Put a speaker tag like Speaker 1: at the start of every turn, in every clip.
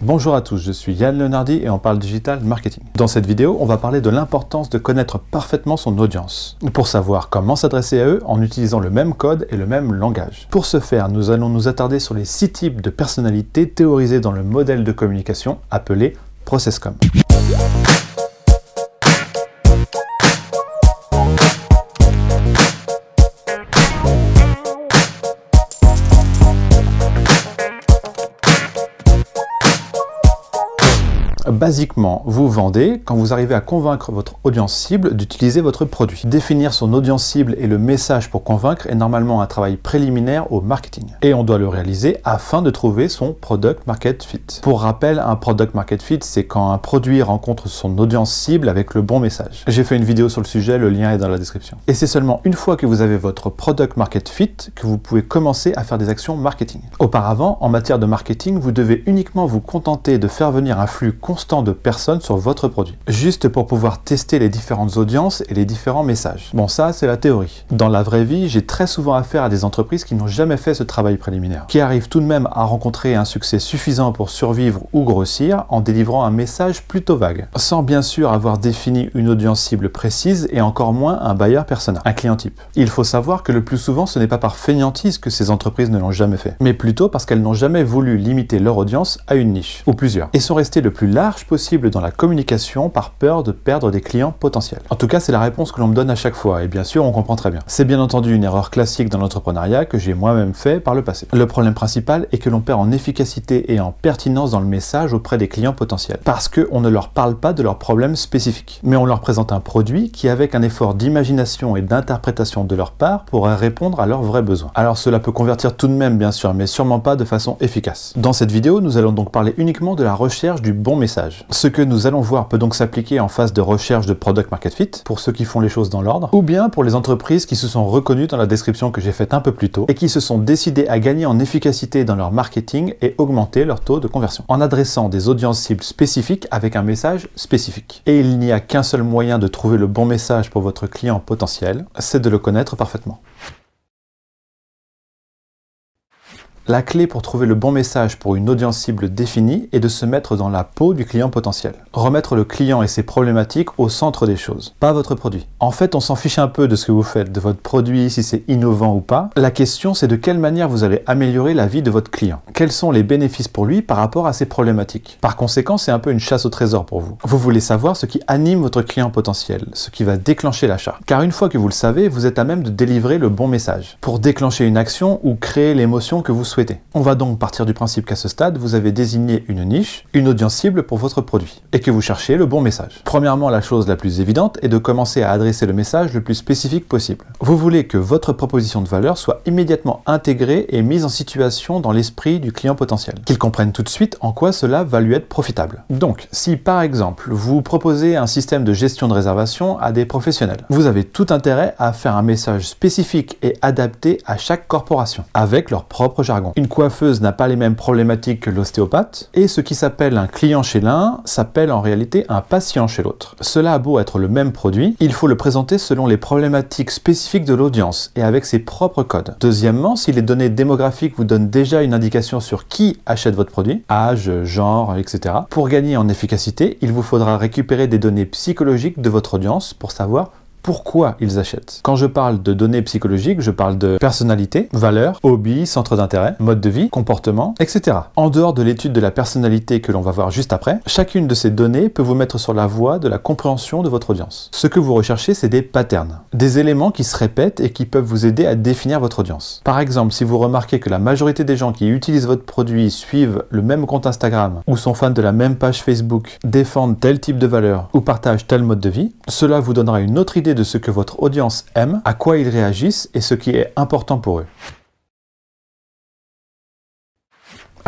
Speaker 1: Bonjour à tous, je suis Yann Leonardi et on parle digital marketing. Dans cette vidéo, on va parler de l'importance de connaître parfaitement son audience pour savoir comment s'adresser à eux en utilisant le même code et le même langage. Pour ce faire, nous allons nous attarder sur les six types de personnalités théorisées dans le modèle de communication appelé ProcessCom. Basiquement, vous vendez quand vous arrivez à convaincre votre audience cible d'utiliser votre produit. Définir son audience cible et le message pour convaincre est normalement un travail préliminaire au marketing. Et on doit le réaliser afin de trouver son product market fit. Pour rappel, un product market fit, c'est quand un produit rencontre son audience cible avec le bon message. J'ai fait une vidéo sur le sujet, le lien est dans la description. Et c'est seulement une fois que vous avez votre product market fit que vous pouvez commencer à faire des actions marketing. Auparavant, en matière de marketing, vous devez uniquement vous contenter de faire venir un flux constant de personnes sur votre produit, juste pour pouvoir tester les différentes audiences et les différents messages. Bon, ça, c'est la théorie. Dans la vraie vie, j'ai très souvent affaire à des entreprises qui n'ont jamais fait ce travail préliminaire, qui arrivent tout de même à rencontrer un succès suffisant pour survivre ou grossir en délivrant un message plutôt vague, sans bien sûr avoir défini une audience cible précise et encore moins un buyer persona, un client type. Il faut savoir que le plus souvent, ce n'est pas par feignantise que ces entreprises ne l'ont jamais fait, mais plutôt parce qu'elles n'ont jamais voulu limiter leur audience à une niche ou plusieurs et sont restées le plus large possible dans la communication par peur de perdre des clients potentiels En tout cas, c'est la réponse que l'on me donne à chaque fois, et bien sûr, on comprend très bien. C'est bien entendu une erreur classique dans l'entrepreneuriat que j'ai moi-même fait par le passé. Le problème principal est que l'on perd en efficacité et en pertinence dans le message auprès des clients potentiels, parce qu'on ne leur parle pas de leurs problèmes spécifiques, mais on leur présente un produit qui, avec un effort d'imagination et d'interprétation de leur part, pourrait répondre à leurs vrais besoins. Alors cela peut convertir tout de même, bien sûr, mais sûrement pas de façon efficace. Dans cette vidéo, nous allons donc parler uniquement de la recherche du bon message ce que nous allons voir peut donc s'appliquer en phase de recherche de product market fit, pour ceux qui font les choses dans l'ordre, ou bien pour les entreprises qui se sont reconnues dans la description que j'ai faite un peu plus tôt, et qui se sont décidées à gagner en efficacité dans leur marketing et augmenter leur taux de conversion, en adressant des audiences cibles spécifiques avec un message spécifique. Et il n'y a qu'un seul moyen de trouver le bon message pour votre client potentiel, c'est de le connaître parfaitement. La clé pour trouver le bon message pour une audience cible définie est de se mettre dans la peau du client potentiel. Remettre le client et ses problématiques au centre des choses, pas votre produit. En fait, on s'en fiche un peu de ce que vous faites, de votre produit, si c'est innovant ou pas. La question, c'est de quelle manière vous allez améliorer la vie de votre client. Quels sont les bénéfices pour lui par rapport à ses problématiques. Par conséquent, c'est un peu une chasse au trésor pour vous. Vous voulez savoir ce qui anime votre client potentiel, ce qui va déclencher l'achat. Car une fois que vous le savez, vous êtes à même de délivrer le bon message pour déclencher une action ou créer l'émotion que vous souhaitez on va donc partir du principe qu'à ce stade, vous avez désigné une niche, une audience cible pour votre produit, et que vous cherchez le bon message. Premièrement, la chose la plus évidente est de commencer à adresser le message le plus spécifique possible. Vous voulez que votre proposition de valeur soit immédiatement intégrée et mise en situation dans l'esprit du client potentiel, qu'il comprenne tout de suite en quoi cela va lui être profitable. Donc, si par exemple, vous proposez un système de gestion de réservation à des professionnels, vous avez tout intérêt à faire un message spécifique et adapté à chaque corporation, avec leur propre jargon. Une coiffeuse n'a pas les mêmes problématiques que l'ostéopathe, et ce qui s'appelle un client chez l'un s'appelle en réalité un patient chez l'autre. Cela a beau être le même produit, il faut le présenter selon les problématiques spécifiques de l'audience et avec ses propres codes. Deuxièmement, si les données démographiques vous donnent déjà une indication sur qui achète votre produit, âge, genre, etc., pour gagner en efficacité, il vous faudra récupérer des données psychologiques de votre audience pour savoir pourquoi ils achètent. Quand je parle de données psychologiques, je parle de personnalité, valeur hobby, centre d'intérêt, mode de vie, comportement, etc. En dehors de l'étude de la personnalité que l'on va voir juste après, chacune de ces données peut vous mettre sur la voie de la compréhension de votre audience. Ce que vous recherchez, c'est des patterns, des éléments qui se répètent et qui peuvent vous aider à définir votre audience. Par exemple, si vous remarquez que la majorité des gens qui utilisent votre produit suivent le même compte Instagram ou sont fans de la même page Facebook, défendent tel type de valeur ou partagent tel mode de vie, cela vous donnera une autre idée de de ce que votre audience aime, à quoi ils réagissent et ce qui est important pour eux.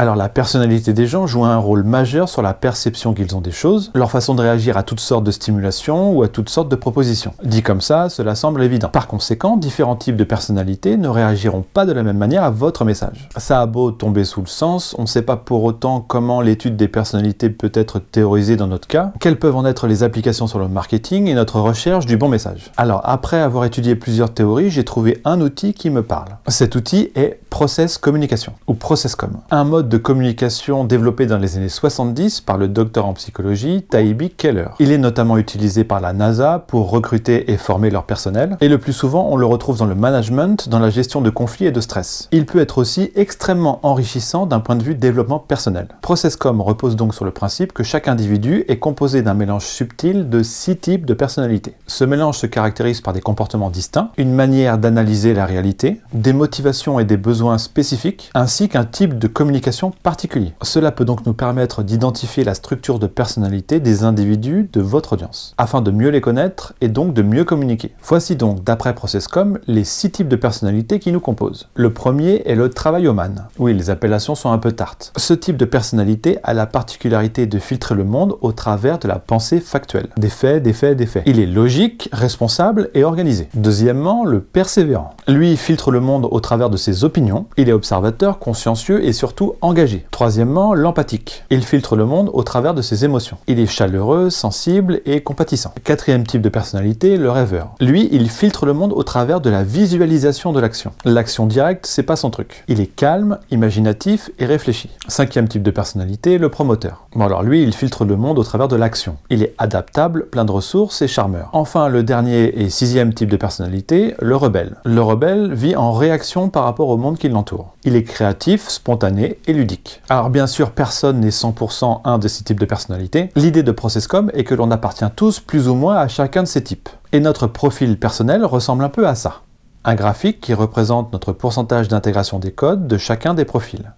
Speaker 1: Alors la personnalité des gens joue un rôle majeur sur la perception qu'ils ont des choses, leur façon de réagir à toutes sortes de stimulations ou à toutes sortes de propositions. Dit comme ça, cela semble évident. Par conséquent, différents types de personnalités ne réagiront pas de la même manière à votre message. Ça a beau tomber sous le sens, on ne sait pas pour autant comment l'étude des personnalités peut être théorisée dans notre cas, quelles peuvent en être les applications sur le marketing et notre recherche du bon message. Alors après avoir étudié plusieurs théories, j'ai trouvé un outil qui me parle. Cet outil est Process Communication ou ProcessCom, un mode de communication développé dans les années 70 par le docteur en psychologie Taibi Keller. Il est notamment utilisé par la NASA pour recruter et former leur personnel, et le plus souvent on le retrouve dans le management, dans la gestion de conflits et de stress. Il peut être aussi extrêmement enrichissant d'un point de vue développement personnel. ProcessCom repose donc sur le principe que chaque individu est composé d'un mélange subtil de six types de personnalités. Ce mélange se caractérise par des comportements distincts, une manière d'analyser la réalité, des motivations et des besoins spécifiques, ainsi qu'un type de communication particulier. Cela peut donc nous permettre d'identifier la structure de personnalité des individus de votre audience, afin de mieux les connaître et donc de mieux communiquer. Voici donc, d'après Processcom, les six types de personnalités qui nous composent. Le premier est le travail man. Oui, les appellations sont un peu tartes. Ce type de personnalité a la particularité de filtrer le monde au travers de la pensée factuelle. Des faits, des faits, des faits. Il est logique, responsable et organisé. Deuxièmement, le persévérant. Lui filtre le monde au travers de ses opinions. Il est observateur, consciencieux et surtout engagé. Troisièmement, l'empathique. Il filtre le monde au travers de ses émotions. Il est chaleureux, sensible et compatissant. Quatrième type de personnalité, le rêveur. Lui, il filtre le monde au travers de la visualisation de l'action. L'action directe, c'est pas son truc. Il est calme, imaginatif et réfléchi. Cinquième type de personnalité, le promoteur. Bon alors lui, il filtre le monde au travers de l'action. Il est adaptable, plein de ressources et charmeur. Enfin, le dernier et sixième type de personnalité, le rebelle. Le rebelle vit en réaction par rapport au monde qui l'entoure. Il est créatif, spontané ludique. Alors bien sûr, personne n'est 100% un de ces types de personnalités. L'idée de ProcessCom est que l'on appartient tous plus ou moins à chacun de ces types. Et notre profil personnel ressemble un peu à ça. Un graphique qui représente notre pourcentage d'intégration des codes de chacun des profils.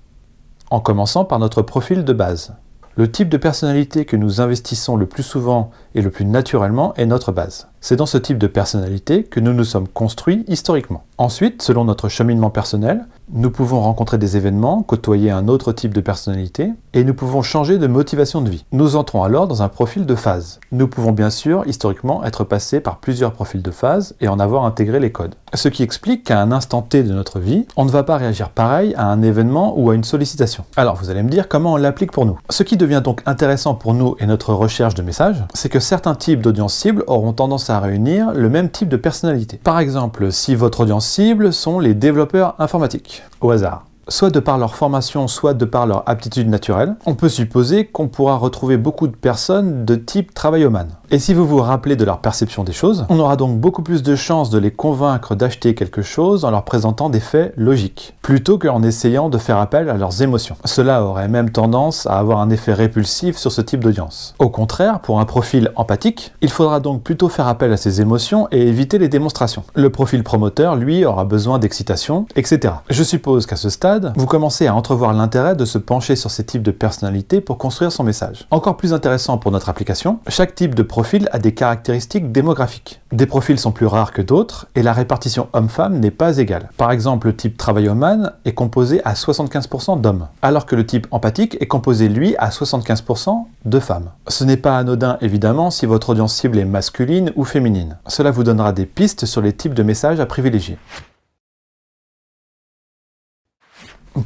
Speaker 1: En commençant par notre profil de base. Le type de personnalité que nous investissons le plus souvent et le plus naturellement est notre base. C'est dans ce type de personnalité que nous nous sommes construits historiquement. Ensuite, selon notre cheminement personnel, nous pouvons rencontrer des événements, côtoyer un autre type de personnalité, et nous pouvons changer de motivation de vie. Nous entrons alors dans un profil de phase. Nous pouvons bien sûr, historiquement, être passés par plusieurs profils de phase et en avoir intégré les codes. Ce qui explique qu'à un instant T de notre vie, on ne va pas réagir pareil à un événement ou à une sollicitation. Alors vous allez me dire comment on l'applique pour nous. Ce qui devient donc intéressant pour nous et notre recherche de messages, c'est que certains types d'audience cible auront tendance à réunir le même type de personnalité. Par exemple, si votre audience cible sont les développeurs informatiques, au hasard soit de par leur formation, soit de par leur aptitude naturelle, on peut supposer qu'on pourra retrouver beaucoup de personnes de type man. Et si vous vous rappelez de leur perception des choses, on aura donc beaucoup plus de chances de les convaincre d'acheter quelque chose en leur présentant des faits logiques, plutôt qu'en essayant de faire appel à leurs émotions. Cela aurait même tendance à avoir un effet répulsif sur ce type d'audience. Au contraire, pour un profil empathique, il faudra donc plutôt faire appel à ses émotions et éviter les démonstrations. Le profil promoteur, lui, aura besoin d'excitation, etc. Je suppose qu'à ce stade, vous commencez à entrevoir l'intérêt de se pencher sur ces types de personnalités pour construire son message. Encore plus intéressant pour notre application, chaque type de profil a des caractéristiques démographiques. Des profils sont plus rares que d'autres et la répartition homme-femme n'est pas égale. Par exemple, le type travaillomane est composé à 75% d'hommes, alors que le type empathique est composé, lui, à 75% de femmes. Ce n'est pas anodin, évidemment, si votre audience cible est masculine ou féminine. Cela vous donnera des pistes sur les types de messages à privilégier.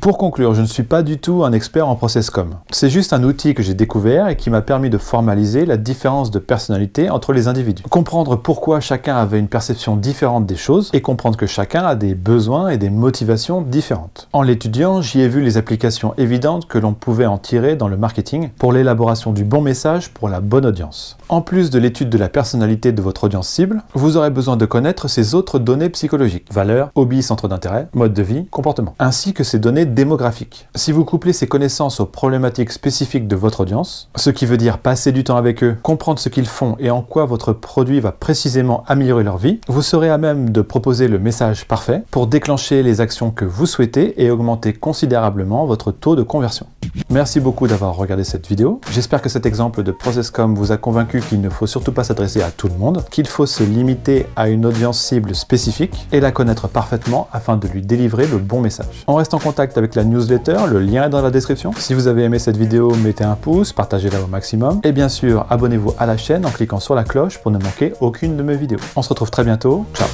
Speaker 1: Pour conclure, je ne suis pas du tout un expert en process com. C'est juste un outil que j'ai découvert et qui m'a permis de formaliser la différence de personnalité entre les individus. Comprendre pourquoi chacun avait une perception différente des choses et comprendre que chacun a des besoins et des motivations différentes. En l'étudiant, j'y ai vu les applications évidentes que l'on pouvait en tirer dans le marketing pour l'élaboration du bon message pour la bonne audience. En plus de l'étude de la personnalité de votre audience cible, vous aurez besoin de connaître ses autres données psychologiques, valeurs, hobbies, centres d'intérêt, mode de vie, comportement, ainsi que ses données démographique. Si vous couplez ces connaissances aux problématiques spécifiques de votre audience, ce qui veut dire passer du temps avec eux, comprendre ce qu'ils font et en quoi votre produit va précisément améliorer leur vie, vous serez à même de proposer le message parfait pour déclencher les actions que vous souhaitez et augmenter considérablement votre taux de conversion. Merci beaucoup d'avoir regardé cette vidéo. J'espère que cet exemple de ProcessCom vous a convaincu qu'il ne faut surtout pas s'adresser à tout le monde, qu'il faut se limiter à une audience cible spécifique et la connaître parfaitement afin de lui délivrer le bon message. On reste en contact avec la newsletter, le lien est dans la description. Si vous avez aimé cette vidéo, mettez un pouce, partagez-la au maximum et bien sûr, abonnez-vous à la chaîne en cliquant sur la cloche pour ne manquer aucune de mes vidéos. On se retrouve très bientôt, ciao